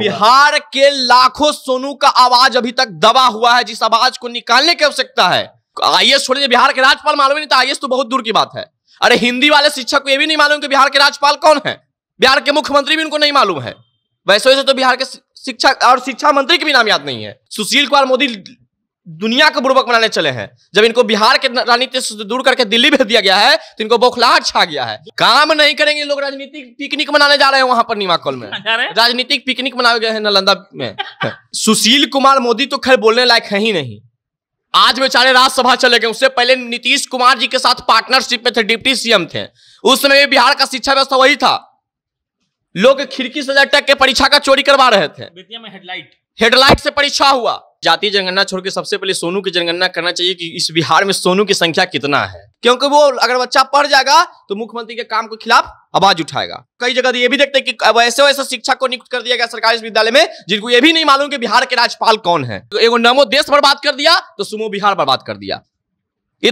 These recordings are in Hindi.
बिहार के लाखों सोनू का आवाज अभी तक दबा हुआ है जिस आवाज को निकालने की आवश्यकता है आईएस छोड़िए बिहार के राज्यपाल मालूम नहीं था आईएस तो बहुत दूर की बात है अरे हिंदी वाले शिक्षक को यह भी नहीं मालूम कि बिहार के राज्यपाल कौन है बिहार के मुख्यमंत्री भी उनको नहीं मालूम है वैसे वैसे तो बिहार के शिक्षा और शिक्षा मंत्री के भी नाम याद नहीं है सुशील कुमार मोदी दुनिया का बुड़बक बनाने चले हैं जब इनको बिहार के राजनीति से दूर करके दिल्ली भेज दिया गया है तो इनको बौखलाहट छा गया है काम नहीं करेंगे लोग राजनीतिक पिकनिक मनाने जा रहे हैं वहां पर नीमाकौल में राजनीतिक पिकनिक मनाए गए हैं नालंदा में सुशील कुमार मोदी तो खैर बोलने लायक है ही नहीं आज बेचारे राज्यसभा चले गए उससे पहले नीतीश कुमार जी के साथ पार्टनरशिप में थे डिप्टी सीएम थे उस समय भी बिहार का शिक्षा व्यवस्था वही था लोग खिड़की से लटक के परीक्षा का चोरी करवा रहे थे हेडलाइट हेडलाइट से परीक्षा हुआ जाति जनगणना छोड़ के सबसे पहले सोनू की जनगणना करना चाहिए कि इस बिहार में सोनू की संख्या कितना है क्योंकि वो अगर बच्चा पढ़ जाएगा तो मुख्यमंत्री के काम के खिलाफ आवाज उठाएगा कई जगह तो ये भी देखते हैं कि ऐसे वैसे शिक्षक को नियुक्त कर दिया गया सरकारी विद्यालय में जिनको ये भी नहीं मालूम कि बिहार के राज्यपाल कौन है तो एगो नमो देश बर्बाद कर दिया तो सुमो बिहार बर्बाद कर दिया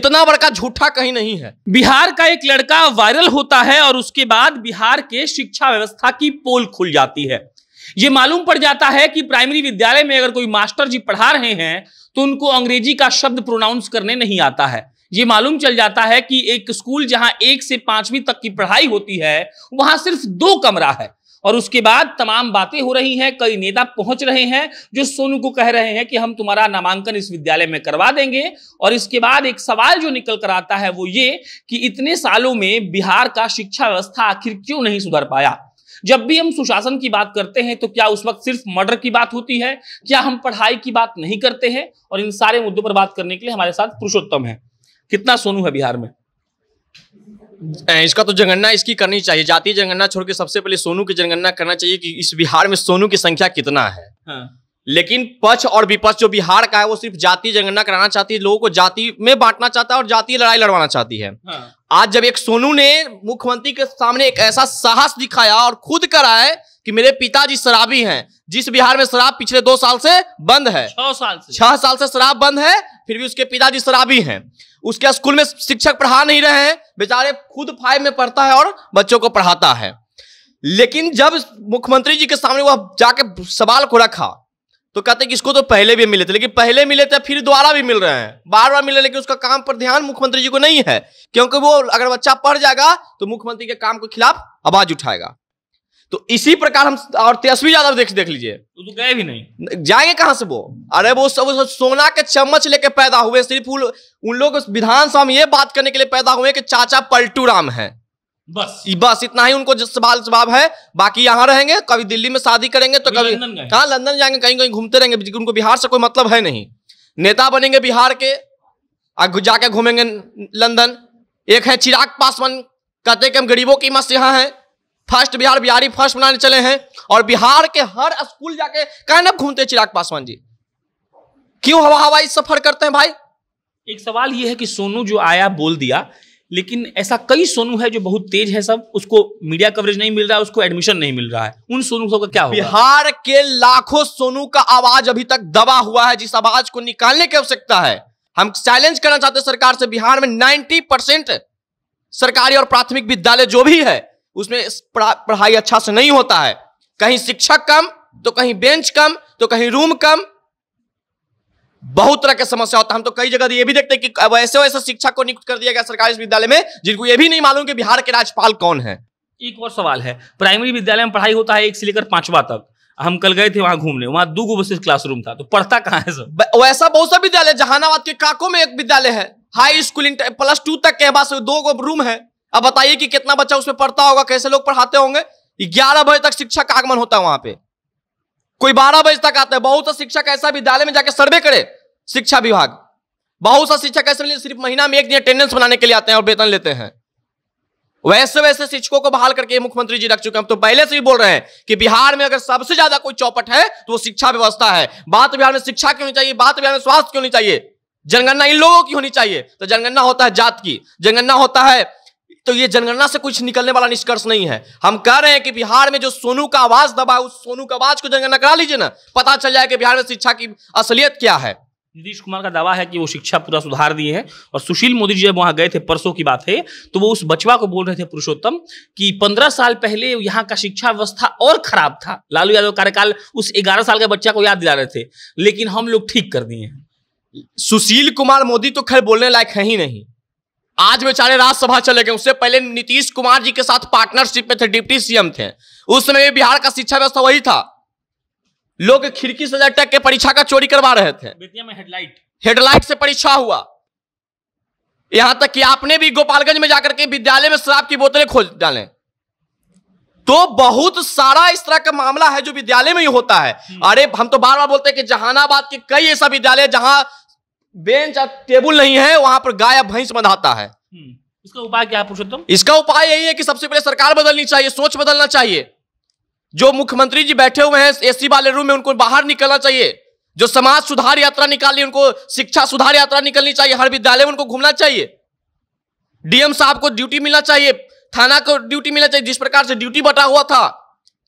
इतना बड़का झूठा कहीं नहीं है बिहार का एक लड़का वायरल होता है और उसके बाद बिहार के शिक्षा व्यवस्था की पोल खुल जाती है ये मालूम पड़ जाता है कि प्राइमरी विद्यालय में अगर कोई मास्टर जी पढ़ा रहे हैं तो उनको अंग्रेजी का शब्द प्रोनाउंस करने नहीं आता है ये मालूम चल जाता है कि एक स्कूल जहां एक से पांचवीं तक की पढ़ाई होती है वहां सिर्फ दो कमरा है और उसके बाद तमाम बातें हो रही हैं कई नेता पहुंच रहे हैं जो सोनू को कह रहे हैं कि हम तुम्हारा नामांकन इस विद्यालय में करवा देंगे और इसके बाद एक सवाल जो निकल कर आता है वो ये कि इतने सालों में बिहार का शिक्षा व्यवस्था आखिर क्यों नहीं सुधर पाया जब भी हम सुशासन की बात करते हैं तो क्या उस वक्त सिर्फ मर्डर की बात होती है क्या हम पढ़ाई की बात नहीं करते हैं और इन सारे मुद्दों पर बात करने के लिए हमारे साथ पुरुषोत्तम है कितना सोनू है बिहार में इसका तो जनगणना इसकी करनी चाहिए जातीय जनगणना छोड़ के सबसे पहले सोनू की जनगणना करना चाहिए कि इस बिहार में सोनू की संख्या कितना है हाँ। लेकिन पक्ष और विपक्ष जो बिहार का है वो सिर्फ जातीय जनगणना कराना चाहती है लोगों को जाति में बांटना चाहता है और जातीय लड़ाई लड़वाना चाहती है हाँ। आज जब एक सोनू ने मुख्यमंत्री के सामने एक ऐसा साहस दिखाया और खुद कराए कि मेरे पिताजी शराबी हैं जिस बिहार में शराब पिछले दो साल से बंद है छह साल से छह साल से शराब बंद है फिर भी उसके पिताजी शराबी हैं उसके स्कूल में शिक्षक पढ़ा नहीं रहे हैं बेचारे खुद फाइव में पढ़ता है और बच्चों को पढ़ाता है लेकिन जब मुख्यमंत्री जी के सामने वह जाके सवाल को रखा तो कहते कि इसको तो पहले भी मिले थे लेकिन पहले मिले थे फिर दोबारा भी मिल रहे हैं बार बार मिले लेकिन उसका काम पर ध्यान मुख्यमंत्री जी को नहीं है क्योंकि वो अगर बच्चा पढ़ जाएगा तो मुख्यमंत्री के काम के खिलाफ आवाज उठाएगा तो इसी प्रकार हम और तेजस्वी यादव देख देख लीजिए तो, तो गए भी नहीं जाएंगे कहां से वो अरे वो सब सोना के चम्मच लेके पैदा हुए सिर्फ उन लोग विधानसभा में ये बात करने के लिए पैदा हुए कि चाचा पलटू राम है बस बस इतना ही उनको सवाल जवाब है बाकी यहाँ रहेंगे कभी दिल्ली में शादी करेंगे तो कभी कहा लंदन जाएंगे कहीं कहीं घूमते रहेंगे उनको बिहार से कोई मतलब है नहीं नेता बनेंगे बिहार के और जाके घूमेंगे लंदन एक है चिराग पासवान कहते कि हम गरीबों की मस्त यहाँ है फर्स्ट बिहार बिहारी फर्स्ट बनाने चले हैं और बिहार के हर स्कूल जाके कहना घूमते चिराग पासवान जी क्यों हवा हवाई सफर करते हैं भाई एक सवाल ये है कि सोनू जो आया बोल दिया लेकिन ऐसा कई सोनू है जो बहुत तेज है सब उसको मीडिया कवरेज नहीं मिल रहा है उसको एडमिशन नहीं मिल रहा है उन सोनू सब का क्या होगा बिहार के लाखों सोनू का आवाज अभी तक दबा हुआ है जिस आवाज को निकालने की आवश्यकता है हम चैलेंज करना चाहते हैं सरकार से बिहार में नाइन्टी परसेंट सरकारी और प्राथमिक विद्यालय जो भी है उसमें पढ़ाई अच्छा से नहीं होता है कहीं शिक्षक कम तो कहीं बेंच कम तो कहीं रूम कम बहुत तरह के समस्या होता है हम तो कई जगह ये भी देखते हैं कि ऐसे वैसे शिक्षक को नियुक्त कर दिया गया सरकारी विद्यालय में जिनको ये भी नहीं मालूम कि बिहार के राज्यपाल कौन है एक और सवाल है प्राइमरी विद्यालय में पढ़ाई होता है एक से लेकर पांचवा तक हम कल गए थे वहां घूमने वहां दो गो बसे क्लासरूम था तो पढ़ता कहाँ है वैसा बहुत सा विद्यालय जहानाबाद के काको में एक विद्यालय है हाई स्कूल प्लस टू तक के बाद दो गो रूम है अब बताइए कि कितना बच्चा उसमें पढ़ता होगा कैसे लोग पढ़ाते होंगे ग्यारह बजे तक शिक्षक का आगमन होता है वहां पे कोई बारह बजे तक आता है बहुत सा शिक्षक ऐसा विद्यालय में जाके सर्वे करे शिक्षा विभाग बहुत सा शिक्षक ऐसे मिले सिर्फ महीना में एक दिन अटेंडेंस बनाने के लिए आते हैं और वेतन लेते हैं वैसे वैसे शिक्षकों को बहाल करके मुख्यमंत्री जी रख चुके हैं हम तो पहले से ही बोल रहे हैं कि बिहार में अगर सबसे ज्यादा कोई चौपट है तो वो शिक्षा व्यवस्था है बात बिहार में शिक्षा क्यों चाहिए बात बिहार में स्वास्थ्य क्यों नहीं चाहिए जनगणना इन लोगों की होनी चाहिए तो जनगणना होता है जात की जनगणना होता है तो ये जनगणना से कुछ निकलने वाला निष्कर्ष नहीं है हम कह रहे हैं कि बिहार में जो सोनू का आवाज दबा उस सोनू का आवाज को जनगणना करा लीजिए ना पता चल जाए कि बिहार में शिक्षा की असलियत क्या है नीतीश कुमार का दावा है कि वो शिक्षा पूरा सुधार दिए हैं और सुशील मोदी जी जब वहां गए थे परसों की बात है तो वो उस बचवा को बोल रहे थे पुरुषोत्तम कि पंद्रह साल पहले यहाँ का शिक्षा व्यवस्था और खराब था लालू यादव कार्यकाल उस ग्यारह साल के बच्चा को याद दिला रहे थे लेकिन हम लोग ठीक कर दिए हैं सुशील कुमार मोदी तो खैर बोलने लायक है ही नहीं आज बेचारे राज्यसभा चले गए उससे पहले नीतीश कुमार जी के साथ पार्टनरशिप में थे डिप्टी सीएम थे उस समय बिहार का शिक्षा व्यवस्था वही था लोग खिड़की से लटक के परीक्षा का चोरी करवा रहे थे हेडलाइट हेडलाइट से परीक्षा हुआ यहां तक कि आपने भी गोपालगंज में जाकर के विद्यालय में शराब की बोतलें खोज डालें तो बहुत सारा इस तरह का मामला है जो विद्यालय में ही होता है हम्म। अरे हम तो बार बार बोलते हैं कि जहानाबाद के कई ऐसा विद्यालय जहां बेंच और टेबुल नहीं है वहां पर गाय भैंस बंधाता है हम्म। इसका उपाय क्या तुम इसका उपाय यही है कि सबसे पहले सरकार बदलनी चाहिए सोच बदलना चाहिए जो मुख्यमंत्री जी बैठे हुए हैं एसी वाले रूम में उनको बाहर निकलना चाहिए जो समाज सुधार यात्रा निकाली उनको शिक्षा सुधार यात्रा निकलनी चाहिए हर विद्यालय में उनको घूमना चाहिए डीएम साहब को ड्यूटी मिलना चाहिए थाना को ड्यूटी मिलना चाहिए जिस प्रकार से ड्यूटी बटा हुआ था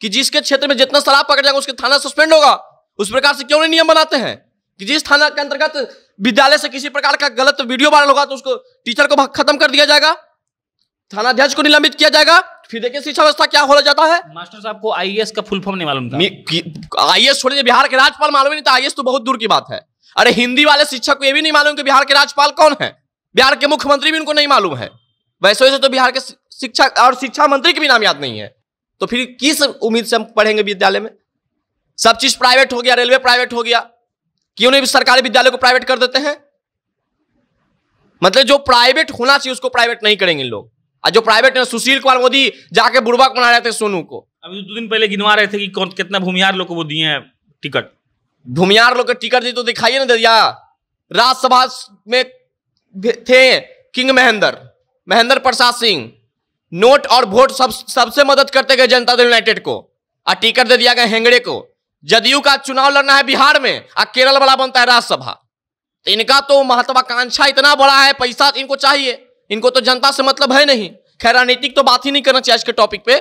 कि जिसके क्षेत्र में जितना शराब पकड़ जाएगा उसके थाना सस्पेंड होगा उस प्रकार से क्यों नहीं नियम बनाते हैं कि जिस थाना के अंतर्गत विद्यालय से किसी प्रकार का गलत वीडियो वायरल होगा तो उसको टीचर को खत्म कर दिया जाएगा थानाध्यक्ष को निलंबित किया जाएगा फिर देखिए शिक्षा व्यवस्था क्या हो जाता है मास्टर साहब को आईएएस का फुल फॉर्म नहीं मालूम था आईएएस छोड़िए बिहार के राज्यपाल मालूम नहीं था आईएएस तो बहुत दूर की बात है अरे हिंदी वाले शिक्षक को यह भी नहीं मालूम कि बिहार के राज्यपाल कौन है बिहार के मुख्यमंत्री भी उनको नहीं मालूम है वैसे वैसे तो बिहार के शिक्षा और शिक्षा मंत्री के भी नाम याद नहीं है तो फिर किस उम्मीद से हम पढ़ेंगे विद्यालय में सब चीज प्राइवेट हो गया रेलवे प्राइवेट हो गया क्यों नहीं सरकारी विद्यालय को प्राइवेट कर देते हैं मतलब जो प्राइवेट होना चाहिए उसको प्राइवेट नहीं करेंगे लोग जो प्राइवेट है सुशील कुमार मोदी जाके बुड़बक बना रहे थे सोनू को अभी दो दिन पहले गिनवा रहे थे कि कौन कितना भूमियार लोग को वो दिए हैं टिकट भूमियार लोग के टिकट दी तो दिखाइए ना दरिया राज्यसभा में थे किंग महेंद्र महेंद्र प्रसाद सिंह नोट और वोट सब सबसे मदद करते गए जनता दल यूनाइटेड को और टिकट दे दिया गया हेंगड़े को जदयू का चुनाव लड़ना है बिहार में और केरल वाला बनता है राज्यसभा तो इनका तो महत्वाकांक्षा इतना बड़ा है पैसा इनको चाहिए इनको तो जनता से मतलब है नहीं खैर राजनीतिक तो बात ही नहीं करना चाहिए आज के टॉपिक पे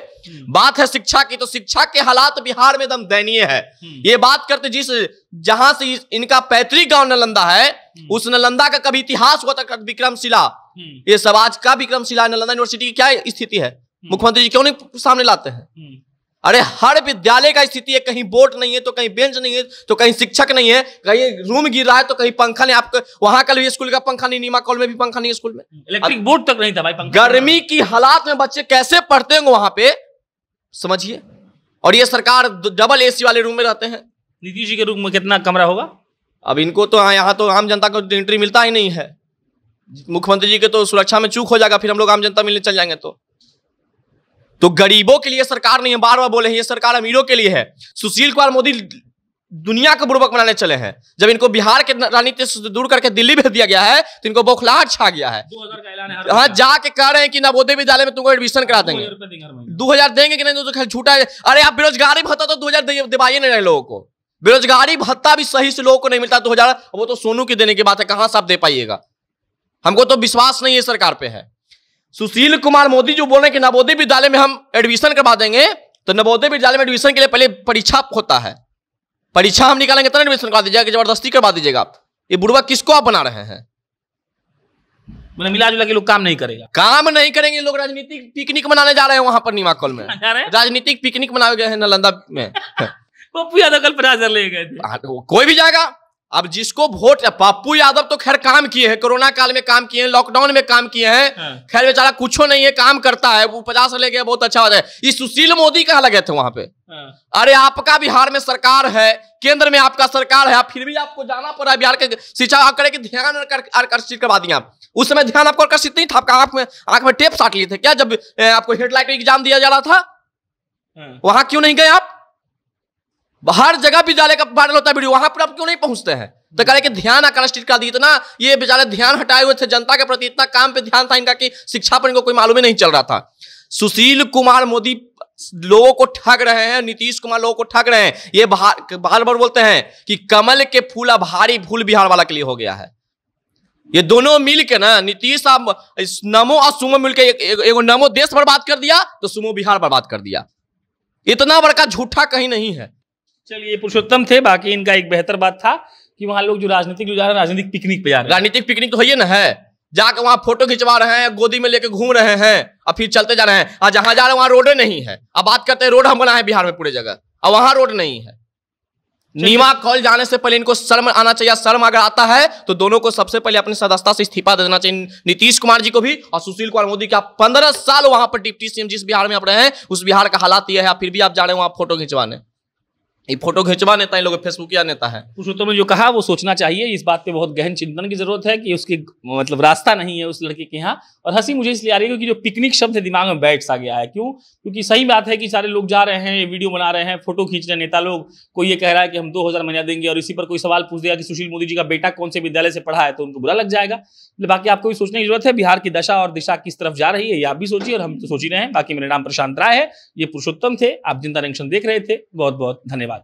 बात है शिक्षा की तो शिक्षा के हालात बिहार में एकदम दयनीय है हम्म। ये बात करते जिस जहां से इनका पैतृक गांव नालंदा है हम्म। उस नलंदा का कभी इतिहास हुआ था विक्रमशिला हम्म। ये सब आज का विक्रमशिला नालंदा यूनिवर्सिटी की क्या स्थिति है मुख्यमंत्री जी क्यों नहीं सामने लाते हैं अरे हर विद्यालय का स्थिति है कहीं बोर्ड नहीं है तो कहीं बेंच नहीं है तो कहीं शिक्षक नहीं है कहीं रूम गिर रहा है तो कहीं पंखा नहीं आपको वहां का भी स्कूल का पंखा नहीं नीमा कॉल में भी पंखा नहीं स्कूल में इलेक्ट्रिक बोर्ड तक नहीं था भाई पंखा गर्मी की हालात में बच्चे कैसे पढ़ते होंगे वहां पे समझिए और ये सरकार डबल ए वाले रूम में रहते हैं नीतीश जी के रूम में कितना कमरा होगा अब इनको तो यहाँ तो आम जनता को एंट्री मिलता ही नहीं है मुख्यमंत्री जी के तो सुरक्षा में चूक हो जाएगा फिर हम लोग आम जनता मिलने चल जाएंगे तो तो गरीबों के लिए सरकार नहीं है बार बार बोले ये सरकार अमीरों के लिए है सुशील कुमार मोदी दुनिया का बुर्वक बनाने चले हैं जब इनको बिहार के राजनीति से दूर करके दिल्ली भेज दिया गया है तो इनको बौखलाहट छा गया है हाँ जाके कह रहे हैं कि नवोदय विद्यालय में तुमको एडमिशन करा देंगे दो हजार देंगे कि नहीं तो खेल छूटा है अरे आप बेरोजगारी भत्ता तो दो हजार दिवाई नहीं रहे लोगों को बेरोजगारी भत्ता भी सही से लोगों को नहीं मिलता दो हजार वो तो सोनू की देने की बात है कहां से आप दे पाइएगा हमको तो विश्वास नहीं है सरकार पे है सुशील कुमार मोदी जो बोल रहे हैं कि नवोदय विद्यालय में हम एडमिशन करवा देंगे तो नवोदय विद्यालय में एडमिशन के लिए पहले परीक्षा होता है परीक्षा हम निकालेंगे तो एडमिशन करवा दीजिएगा जबरदस्ती करवा दीजिएगा आप ये बुढ़वा किसको आप बना रहे हैं मतलब मिला जुला के लोग काम नहीं करेगा काम नहीं करेंगे लोग राजनीतिक पिकनिक मनाने जा रहे हैं वहां पर नीमाकौल में राजनीतिक पिकनिक मनाए गए हैं नालंदा में पप्पू यादव कल प्रयास ले गए कोई भी जाएगा अब जिसको वोट पप्पू यादव तो खैर काम किए हैं कोरोना काल में काम किए हैं लॉकडाउन में काम किए हैं हाँ। खैर बेचारा कुछ नहीं है काम करता है वो पचास ले गया बहुत अच्छा बात है ये सुशील मोदी कहा लगे थे वहां पे हाँ। अरे आपका बिहार में सरकार है केंद्र में आपका सरकार है आप फिर भी आपको जाना पड़ा बिहार के शिक्षा आप करे ध्यान आकर्षित करवा दिया आप उस समय ध्यान आपको आकर्षित नहीं था आपका आंख में आंख में टेप साट लिए थे क्या जब आपको हेडलाइट एग्जाम दिया जा रहा था हाँ। वहां क्यों नहीं गए आप हर जगह विद्यालय का वायरल होता है वीडियो वहां पर आप क्यों नहीं पहुंचते हैं तो कह रहे कि ध्यान आकर्षित कर दिए इतना ये बेचारे ध्यान हटाए हुए थे जनता के प्रति इतना काम पे ध्यान था इनका कि शिक्षा पर इनको कोई मालूम ही नहीं चल रहा था सुशील कुमार मोदी लोगों को ठग रहे हैं नीतीश कुमार लोगों को ठग रहे हैं ये बार बार बोलते हैं कि कमल के फूल भारी फूल बिहार वाला के लिए हो गया है ये दोनों मिल के ना नीतीश आप नमो और सुमो मिलकर नमो देश बर्बाद कर दिया तो सुमो बिहार बर्बाद कर दिया इतना बड़का झूठा कहीं नहीं है चलिए पुरुषोत्तम थे बाकी इनका एक बेहतर बात था कि वहाँ लोग जो राजनीतिक जो जा रहे हैं राजनीतिक पिकनिक पे जा रहे हैं राजनीतिक पिकनिक तो है ना है जाकर वहाँ फोटो खिंचवा रहे हैं गोदी में लेके घूम रहे हैं और फिर चलते जा रहे हैं और जहाँ जा रहे हैं वहाँ रोडे नहीं है अब बात करते हैं रोड हम बना है बिहार में पूरे जगह और वहाँ रोड नहीं है नीमा कॉल जाने से पहले इनको शर्म आना चाहिए शर्म अगर आता है तो दोनों को सबसे पहले अपने सदस्यता से इस्तीफा देना चाहिए नीतीश कुमार जी को भी और सुशील कुमार मोदी का पंद्रह साल वहां पर डिप्टी सीएम जिस बिहार में आप रहे हैं उस बिहार का हालात यह है फिर भी आप जा रहे हैं वहां फोटो खिंचवाने ये फोटो खिंचवा नेता है लोग फेसबुक या नेता है पुरुषोत्तम ने जो कहा वो सोचना चाहिए इस बात पे बहुत गहन चिंतन की जरूरत है कि उसकी मतलब रास्ता नहीं है उस लड़के के यहाँ और हंसी मुझे इसलिए आ रही है क्योंकि जो पिकनिक शब्द है दिमाग में बैठ सा गया है क्यों क्योंकि सही बात है कि सारे लोग जा रहे हैं वीडियो बना रहे हैं फोटो खींच रहे नेता लोग कोई ये कह रहा है कि हम दो हजार महीना देंगे और इसी पर कोई सवाल पूछ दिया कि सुशील मोदी जी का बेटा कौन से विद्यालय से पढ़ा है तो उनको बुरा लग जाएगा मतलब बाकी आपको भी सोचने की जरूरत है बिहार की दशा और दिशा किस तरफ जा रही है ये आप भी सोचिए और हम तो सोच ही रहे हैं बाकी मेरा नाम प्रशांत राय है ये पुरुषोत्तम थे आप जिंदा जंक्शन देख रहे थे बहुत बहुत धन्यवाद